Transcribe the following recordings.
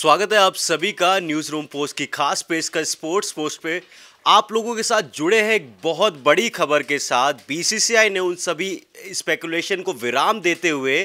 स्वागत है आप सभी का न्यूज़ रूम पोस्ट की खास पेशकश स्पोर्ट्स पोस्ट पे आप लोगों के साथ जुड़े हैं एक बहुत बड़ी खबर के साथ बीसीसीआई ने उन सभी स्पेकुलेशन को विराम देते हुए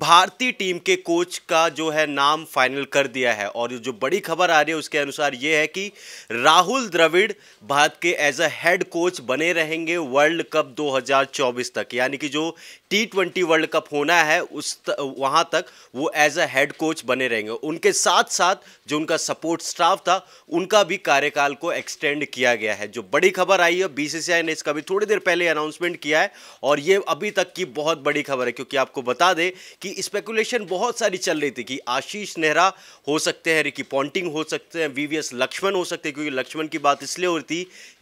भारतीय टीम के कोच का जो है नाम फाइनल कर दिया है और जो बड़ी खबर आ रही है उसके अनुसार ये है कि राहुल द्रविड़ भारत के एज अ हेड कोच बने रहेंगे वर्ल्ड कप 2024 तक यानी कि जो टी ट्वेंटी वर्ल्ड कप होना है उस त, वहां तक वो एज अ हेड कोच बने रहेंगे उनके साथ साथ जो उनका सपोर्ट स्टाफ था उनका भी कार्यकाल को एक्सटेंड किया गया है जो बड़ी खबर आई है बीसीसीआई ने इसका भी थोड़ी देर पहले अनाउंसमेंट किया है और ये अभी तक की बहुत बड़ी खबर है क्योंकि आपको बता दें कि स्पेकुलेशन बहुत सारी चल रही थी कि आशीष नेहरा हो सकते हैं रिकी पॉन्टिंग हो सकते हैं वी लक्ष्मण हो सकते हैं क्योंकि लक्ष्मण की बात इसलिए हो रही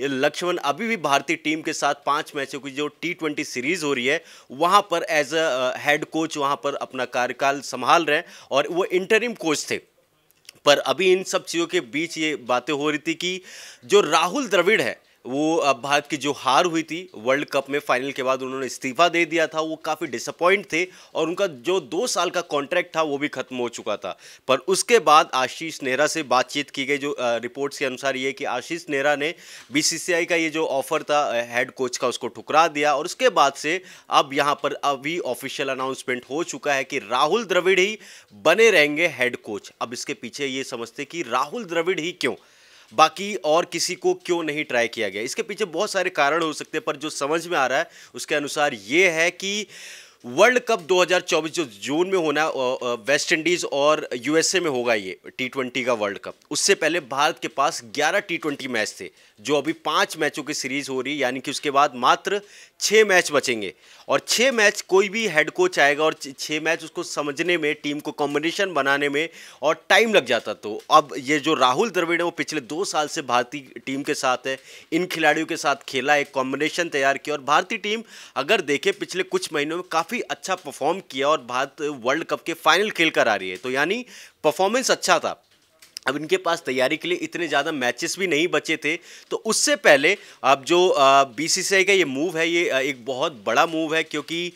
थी लक्ष्मण अभी भी भारतीय टीम के साथ पाँच मैचों की जो टी सीरीज़ हो रही है वहाँ पर एज अ हेड कोच वहाँ पर अपना कार्यकाल संभाल रहे हैं और वो इंटरिम कोच थे पर अभी इन सब चीज़ों के बीच ये बातें हो रही थी कि जो राहुल द्रविड़ है वो भारत की जो हार हुई थी वर्ल्ड कप में फाइनल के बाद उन्होंने इस्तीफा दे दिया था वो काफ़ी डिसअपॉइंट थे और उनका जो दो साल का कॉन्ट्रैक्ट था वो भी खत्म हो चुका था पर उसके बाद आशीष नेहरा से बातचीत की गई जो रिपोर्ट्स के अनुसार ये कि आशीष नेहरा ने बीसीसीआई का ये जो ऑफर था हेड कोच का उसको ठुकरा दिया और उसके बाद से अब यहाँ पर अभी ऑफिशियल अनाउंसमेंट हो चुका है कि राहुल द्रविड़ ही बने रहेंगे हेड कोच अब इसके पीछे ये समझते कि राहुल द्रविड़ ही क्यों बाकी और किसी को क्यों नहीं ट्राई किया गया इसके पीछे बहुत सारे कारण हो सकते हैं पर जो समझ में आ रहा है उसके अनुसार ये है कि वर्ल्ड कप 2024 जो जून में होना वेस्ट इंडीज़ और यूएसए में होगा ये टी ट्वेंटी का वर्ल्ड कप उससे पहले भारत के पास 11 टी ट्वेंटी मैच थे जो अभी पाँच मैचों की सीरीज़ हो रही है यानी कि उसके बाद मात्र छः मैच बचेंगे और छः मैच कोई भी हेड कोच आएगा और छः मैच उसको समझने में टीम को कॉम्बिनेशन बनाने में और टाइम लग जाता तो अब ये जो राहुल द्रविड़ है वो पिछले दो साल से भारतीय टीम के साथ है इन खिलाड़ियों के साथ खेला एक कॉम्बिनेशन तैयार किया और भारतीय टीम अगर देखे पिछले कुछ महीनों में काफ़ी काफ़ी अच्छा परफॉर्म किया और भारत वर्ल्ड कप के फाइनल खेल कर आ रही है तो यानी परफॉर्मेंस अच्छा था अब इनके पास तैयारी के लिए इतने ज़्यादा मैचेस भी नहीं बचे थे तो उससे पहले अब जो बीसीसीआई का ये मूव है ये एक बहुत बड़ा मूव है क्योंकि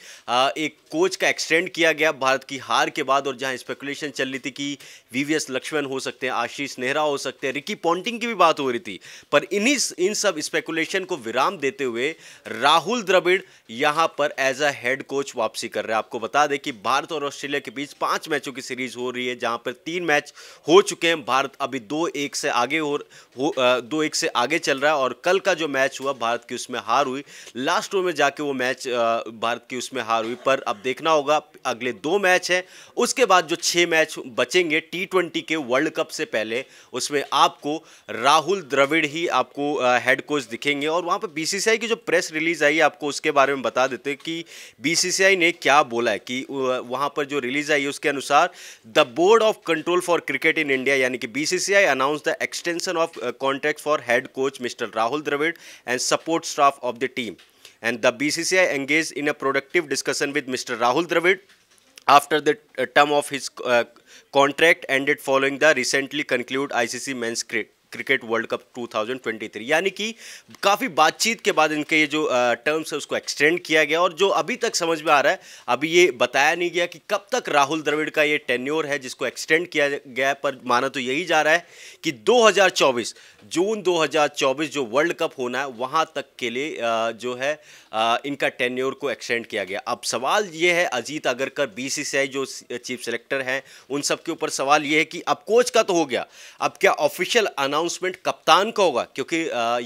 एक कोच का एक्सटेंड किया गया भारत की हार के बाद और जहां स्पेकुलेशन चल रही थी कि वीवीएस लक्ष्मण हो सकते हैं आशीष नेहरा हो सकते हैं रिकी पॉन्टिंग की भी बात हो रही थी पर इन्हीं इन सब स्पेकुलेशन को विराम देते हुए राहुल द्रविड़ यहाँ पर एज अ हेड कोच वापसी कर रहे हैं आपको बता दें कि भारत और ऑस्ट्रेलिया के बीच पाँच मैचों की सीरीज हो रही है जहाँ पर तीन मैच हो चुके हैं भारत अभी दो एक से आगे हो, हो दो एक से आगे चल रहा है और कल का जो मैच हुआ भारत की उसमें हार हुई लास्ट ओवर में जाके वो मैच भारत की उसमें हार हुई पर अब देखना होगा अगले दो मैच हैं उसके बाद जो छः मैच बचेंगे टी ट्वेंटी के वर्ल्ड कप से पहले उसमें आपको राहुल द्रविड़ ही आपको हेड कोच दिखेंगे और वहाँ पर बीसीसीआई की जो प्रेस रिलीज आई आपको उसके बारे में बता देते कि बी ने क्या बोला है कि वहाँ पर जो रिलीज आई उसके अनुसार the board of control for cricket in India यानी देखिए BCCI announce the extension of contract for head coach mister Rahul Dravid and support staff of the team and the BCCI engaged in a productive discussion with Mr. Rahul Dravid after the uh, term of his uh, contract ended following the recently concluded ICC men's cricket. Cricket world cup 2023 यानी कि काफ़ी बातचीत के बाद इनके ये जो terms है उसको एक्सटेंड किया गया और जो अभी तक समझ में आ रहा है अभी ये बताया नहीं गया कि कब तक राहुल द्रविड़ का ये टेन्योर है जिसको एक्सटेंड किया गया पर माना तो यही जा रहा है कि 2024 जून 2024 जो वर्ल्ड कप होना है वहाँ तक के लिए जो है इनका टेन्योर को एक्सटेंड किया गया अब सवाल ये है अजीत अगरकर बीसीसीआई जो चीफ सेलेक्टर हैं उन सब के ऊपर सवाल ये है कि अब कोच का तो हो गया अब क्या ऑफिशियल अनाउंसमेंट कप्तान का होगा क्योंकि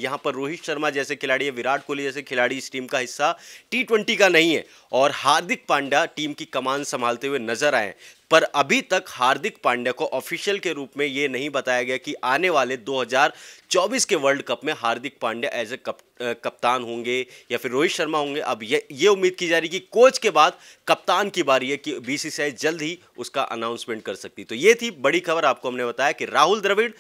यहाँ पर रोहित शर्मा जैसे खिलाड़ी है विराट कोहली जैसे खिलाड़ी इस टीम का हिस्सा टी का नहीं है और हार्दिक पांड्या टीम की कमान संभालते हुए नजर आए पर अभी तक हार्दिक पांड्या को ऑफिशियल के रूप में ये नहीं बताया गया कि आने वाले 2024 के वर्ल्ड कप में हार्दिक पांड्या एज ए कप, कप्तान होंगे या फिर रोहित शर्मा होंगे अब ये ये उम्मीद की जा रही कि कोच के बाद कप्तान की बारी है कि बीसीसीआई जल्द ही उसका अनाउंसमेंट कर सकती तो ये थी बड़ी खबर आपको हमने बताया कि राहुल द्रविड़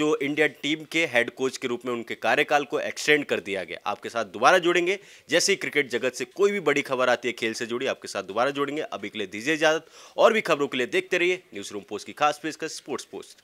जो इंडिया टीम के हेड कोच के रूप में उनके कार्यकाल को एक्सटेंड कर दिया गया आपके साथ दोबारा जुड़ेंगे जैसे ही क्रिकेट जगत से कोई भी बड़ी खबर आती भारतीय खेल से जुड़ी आपके साथ दोबारा जोड़ेंगे अभी के लिए दीजिए इजाजत और भी खबरों के लिए देखते रहिए न्यूज रूम पोस्ट की खास पेशकश स्पोर्ट्स पोस्ट